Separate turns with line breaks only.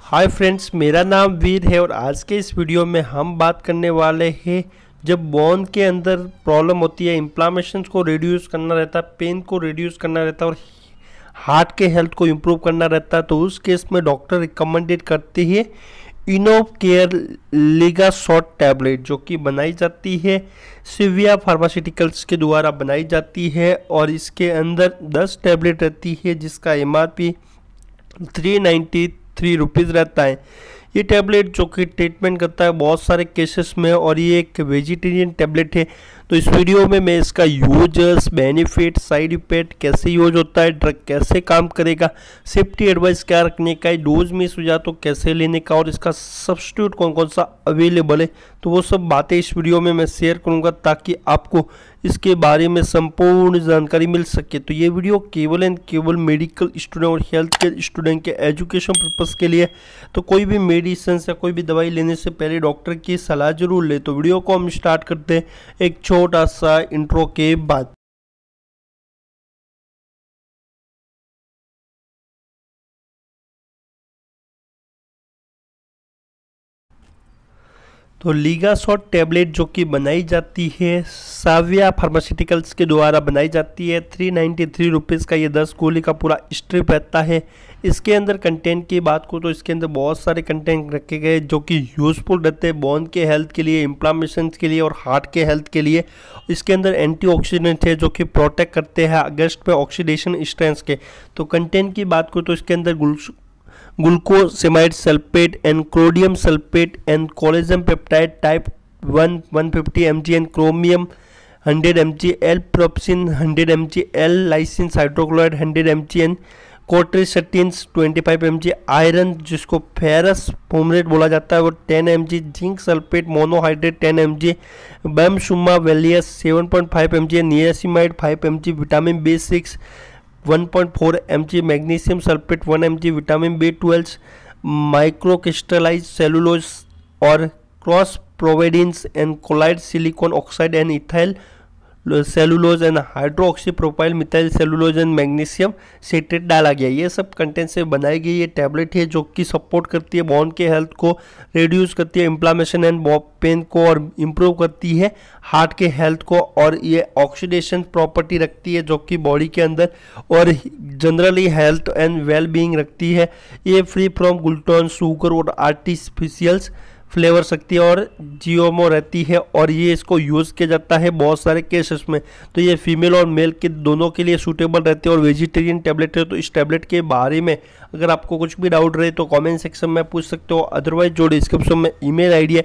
hi friends तो मेरा नाम वीर है और आज के इस वीडियो में हम बात करने वाले हैं जब बोन के अंदर प्रॉब्लम होती है इम्प्लामेशन को रिड्यूस करना रहता है पेन को रिड्यूस करना रहता है और हार्ट के हेल्थ को इम्प्रूव करना रहता है तो उस केस में डॉक्टर रिकमेंडेड करते हैं इनोव केयर लीगासॉट टैबलेट जो कि बनाई जाती है सिविया फार्मास्यूटिकल्स के द्वारा बनाई जाती है और इसके अंदर 10 टैबलेट रहती है जिसका M R P three ninety three rupees रहता है ये टैबलेट जो कि ट्रीटमेंट करता है बहुत सारे केसेस में और ये एक वेजिटेरियन टैबलेट है तो इस वीडियो में मैं इसका यूजर्स बेनिफिट साइड इफेक्ट कैसे यूज होता है ड्रग कैसे काम करेगा सेफ्टी एडवाइस क्या रखने का डोज मिस हो जाए तो कैसे लेने का और इसका सब्सिट्यूट कौन कौन सा अवेलेबल है तो वो सब बातें इस वीडियो में मैं शेयर करूँगा ताकि आपको इसके बारे में संपूर्ण जानकारी मिल सके तो ये वीडियो केवल एंड केवल मेडिकल स्टूडेंट और हेल्थ केयर स्टूडेंट के एजुकेशन पर्पज़ के लिए तो कोई भी मेडिसिन या कोई भी दवाई लेने से पहले डॉक्टर की सलाह जरूर ले तो वीडियो को हम स्टार्ट करते हैं एक छोटे छोटा सा इंट्रो के बाद तो लीगा शॉट टेबलेट जो कि बनाई जाती है साविया फार्मास्यूटिकल्स के द्वारा बनाई जाती है थ्री नाइन्टी थ्री रुपीज़ का ये दस गोली का पूरा स्ट्रिप रहता है इसके अंदर कंटेंट की बात को तो इसके अंदर बहुत सारे कंटेंट रखे गए जो कि यूज़फुल रहते हैं बोन के हेल्थ के लिए इम्प्लामेशन के लिए और हार्ट के हेल्थ के लिए इसके अंदर ऑक्सीडेंट है जो कि प्रोटेक्ट करते हैं अगस्ट में ऑक्सीडेशन स्ट्रेंस के तो कंटेंट की बात को तो इसके अंदर glucosamine sulphate and chondroitin sulphate and collagen peptide type one one fifty M G and chromium hundred M G L प्रोपसिन hundred M G L lysine hydrochloride hundred M G and कोट्रेसटीन्स twenty five M G iron जिसको ferrous fumarate बोला जाता है और ten M G zinc sulphate monohydrate ten M G शुमा वेलियस seven point five M G niacinamide five M G vitamin B six one point four M G magnesium sulphate one M G vitamin B twelve microcrystalline cellulose और crospovidone and colloidal silicon oxide and ethyl cellulose and hydroxy propyl methyl cellulose and magnesium stearate डाला गया ये सब content से बनाई गई ये tablet है जो कि सपोर्ट करती है बॉन के हेल्थ को रिड्यूस करती है इंफ्लामेशन एंड पेन को और इम्प्रूव करती है हार्ट के हेल्थ को और ये ऑक्सीडेशन प्रॉपर्टी रखती है जो कि बॉडी के अंदर और generally health and well being रखती है ये फ्री फ्रॉम ग्लूटोन शुगर और आर्टिफिशियल्स फ्लेवर सकती है और जियोमो रहती है और ये इसको यूज़ किया जाता है बहुत सारे केसेस में तो ये फीमेल और मेल के दोनों के लिए सूटेबल रहती है और वेजिटेरियन टैबलेट है तो इस टैबलेट के बारे में अगर आपको कुछ भी डाउट रहे तो कॉमेंट सेक्शन में पूछ सकते हो अदरवाइज जो डिस्क्रिप्शन में ईमेल आईडी है